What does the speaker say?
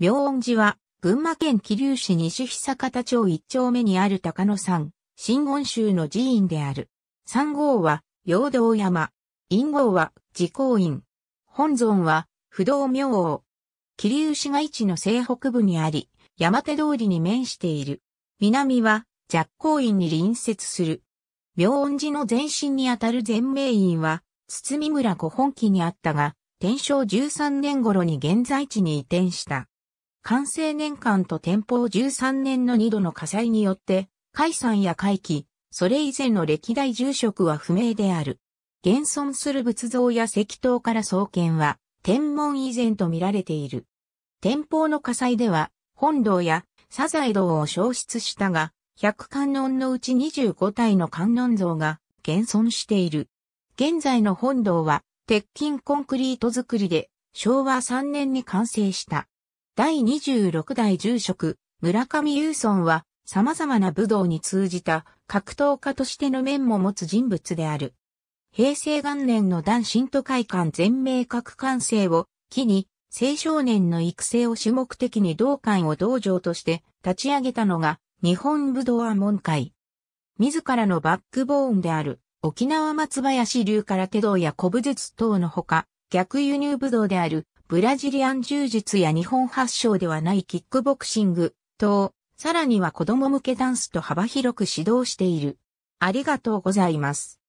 明恩寺は、群馬県桐生市西久方町一丁目にある高野山、新温州の寺院である。三号は、陽道山。陰号は、自公院。本尊は、不動明王。桐生市街地の西北部にあり、山手通りに面している。南は、若光院に隣接する。明恩寺の前身にあたる全明院は、堤村古本記にあったが、天正13年頃に現在地に移転した。完成年間と天保13年の2度の火災によって、解散や回帰、それ以前の歴代住職は不明である。現存する仏像や石塔から創建は、天文以前と見られている。天保の火災では、本堂やサザエ堂を焼失したが、100観音のうち25体の観音像が現存している。現在の本堂は、鉄筋コンクリート造りで、昭和3年に完成した。第26代住職、村上雄村は、様々な武道に通じた格闘家としての面も持つ人物である。平成元年の男神都会館全明確完成を機に、青少年の育成を主目的に道館を道場として立ち上げたのが、日本武道は門会。自らのバックボーンである、沖縄松林流から手道や古武術等のほか、逆輸入武道であるブラジリアン柔術や日本発祥ではないキックボクシング等、さらには子供向けダンスと幅広く指導している。ありがとうございます。